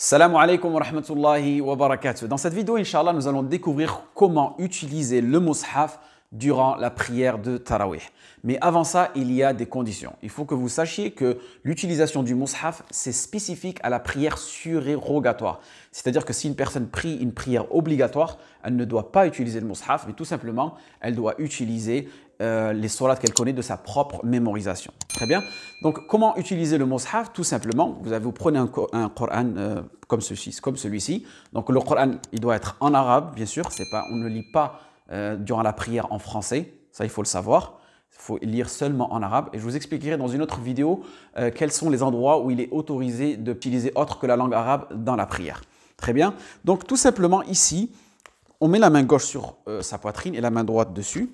Salam alaikum wa rahmatullahi wa barakatuh. Dans cette vidéo, inshallah, nous allons découvrir comment utiliser le mushaf durant la prière de Tarawih. Mais avant ça, il y a des conditions. Il faut que vous sachiez que l'utilisation du mushaf, c'est spécifique à la prière surérogatoire. C'est-à-dire que si une personne prie une prière obligatoire, elle ne doit pas utiliser le mushaf, mais tout simplement, elle doit utiliser euh, les surats qu'elle connaît de sa propre mémorisation. Très bien. Donc, comment utiliser le mushaf Tout simplement, vous, avez, vous prenez un, Coran euh, comme celui-ci. Donc, le Coran, il doit être en arabe, bien sûr. C'est pas, on ne lit pas euh, durant la prière en français. Ça, il faut le savoir. Il faut lire seulement en arabe. Et je vous expliquerai dans une autre vidéo quels sont les endroits où il est autorisé d'utiliser autre que la langue arabe dans la prière. Très bien. Donc, tout simplement, ici, on met la main gauche sur sa poitrine et la main droite dessus.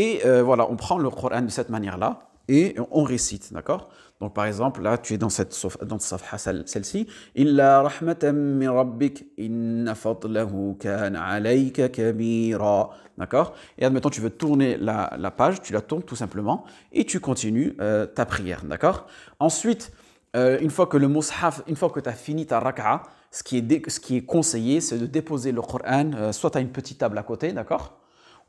Et euh, voilà, on prend le Coran de cette manière-là et on récite, d'accord Donc par exemple, là, tu es dans cette dans celle-ci, illa rahmatan min rabbik inna fadlahu kana alayka kabira. D'accord Et admettons tu veux tourner la, page, tu la tournes tout simplement et tu continues euh, ta prière, d'accord Ensuite, euh, une fois que le mushaf, une fois que tu as fini ta rak'a, ce qui est ce qui est conseillé, c'est de déposer le Coran soit à une petite table à côté, d'accord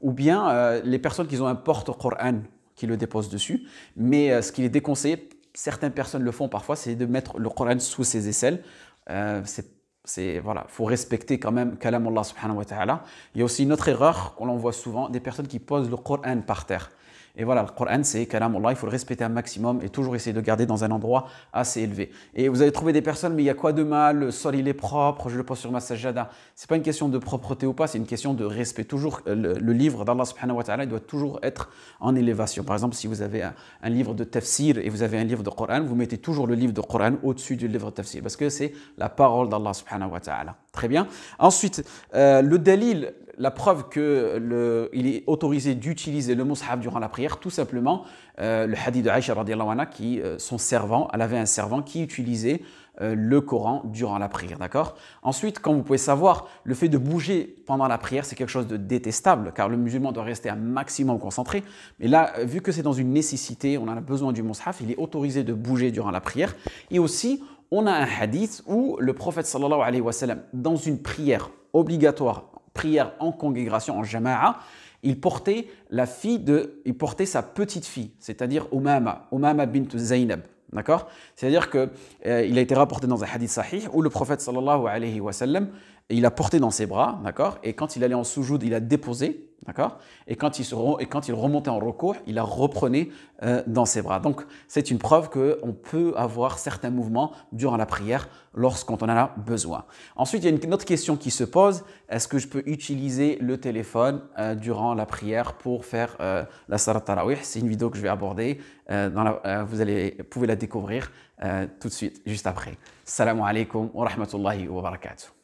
ou bien euh, les personnes qui ont un porte-Coran qui le déposent dessus. Mais euh, ce qui est déconseillé, certaines personnes le font parfois, c'est de mettre le Coran sous ses aisselles. Euh, c'est voilà, faut respecter quand même kalam Allah subhanahu wa ta'ala. Il y a aussi une autre erreur qu'on voit souvent, des personnes qui posent le Coran par terre. Et voilà, le Coran, c'est Allah, il faut le respecter un maximum et toujours essayer de garder dans un endroit assez élevé. Et vous allez trouver des personnes, mais il y a quoi de mal Le sol, il est propre, je le pose sur ma sajada. C'est pas une question de propreté ou pas, c'est une question de respect. Toujours, euh, le, livre d'Allah subhanahu wa ta'ala, il doit toujours être en élévation. Par exemple, si vous avez un, livre de tafsir et vous avez un livre de Coran, vous mettez toujours le livre de Coran au-dessus du livre de tafsir parce que c'est la parole d'Allah subhanahu wa ta'ala. Très bien. Ensuite, euh, le dalil la preuve qu'il est autorisé d'utiliser le mushaf durant la prière, tout simplement euh, le hadith de Aisha anha, qui, euh, son servant, elle avait un servant qui utilisait euh, le Coran durant la prière, d'accord Ensuite, comme vous pouvez savoir, le fait de bouger pendant la prière, c'est quelque chose de détestable, car le musulman doit rester un maximum concentré. Mais là, vu que c'est dans une nécessité, on a besoin du mushaf, il est autorisé de bouger durant la prière. Et aussi, on a un hadith où le prophète wa dans une prière obligatoire prière en congrégation, en jama'a, il portait la fille de, il portait sa petite fille, c'est-à-dire Umama, Umama bint Zainab. D'accord C'est-à-dire que euh, il a été rapporté dans un hadith sahih où le prophète sallallahu alayhi wa sallam, il a porté dans ses bras, d'accord Et quand il allait en soujoud, il a déposé D'accord et, quand il et quand remontait en recours, il la reprenait euh, dans ses bras. Donc, c'est une preuve qu'on peut avoir certains mouvements durant la prière lorsqu'on en a besoin. Ensuite, il y a une autre question qui se pose. Est-ce que je peux utiliser le téléphone euh, durant la prière pour faire euh, la Salat Tarawih C'est une vidéo que je vais aborder. vous allez, pouvez la découvrir tout de suite, juste après. Salam alaikum wa rahmatullahi wa barakatuh.